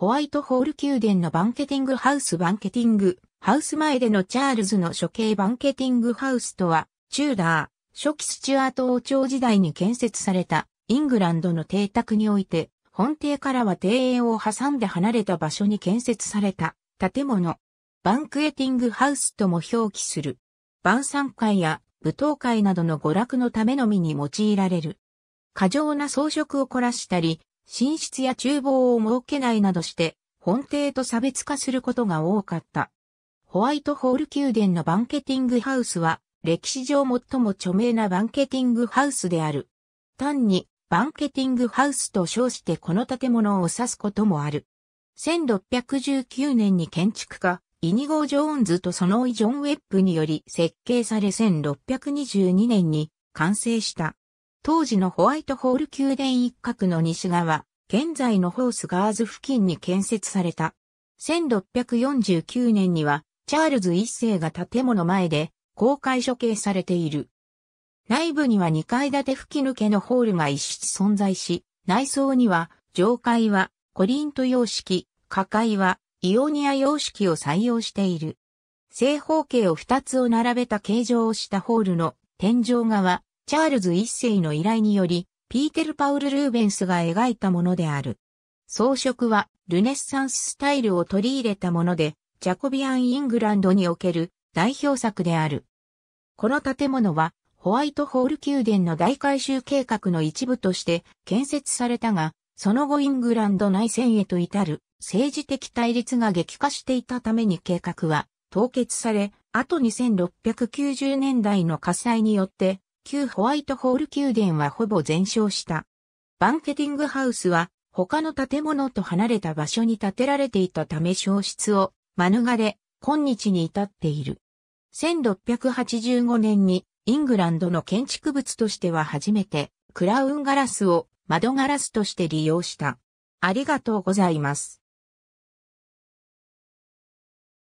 ホワイトホール宮殿のバンケティングハウスバンケティングハウス前でのチャールズの処刑バンケティングハウスとは、チューダー、初期スチュアート王朝時代に建設されたイングランドの邸宅において、本邸からは庭園を挟んで離れた場所に建設された建物。バンクエティングハウスとも表記する。晩餐会や舞踏会などの娯楽のためのみに用いられる。過剰な装飾を凝らしたり、寝室や厨房を設けないなどして、本邸と差別化することが多かった。ホワイトホール宮殿のバンケティングハウスは、歴史上最も著名なバンケティングハウスである。単に、バンケティングハウスと称してこの建物を指すこともある。1619年に建築家、イニゴー・ジョーンズとそのイ・ジョン・ウェップにより設計され1622年に完成した。当時のホワイトホール宮殿一角の西側、現在のホースガーズ付近に建設された。1649年には、チャールズ一世が建物前で公開処刑されている。内部には2階建て吹き抜けのホールが一室存在し、内装には上階はコリント様式、下階はイオニア様式を採用している。正方形を2つを並べた形状をしたホールの天井側、チャールズ一世の依頼により、ピーテル・パウル・ルーベンスが描いたものである。装飾は、ルネッサンススタイルを取り入れたもので、ジャコビアン・イングランドにおける代表作である。この建物は、ホワイトホール宮殿の大改修計画の一部として建設されたが、その後イングランド内戦へと至る政治的対立が激化していたために計画は凍結され、あと2690年代の火災によって旧ホワイトホール宮殿はほぼ全焼した。バンケティングハウスは他の建物と離れた場所に建てられていたため消失を免れ、今日に至っている。1685年にイングランドの建築物としては初めてクラウンガラスを窓ガラスとして利用した。ありがとうございます。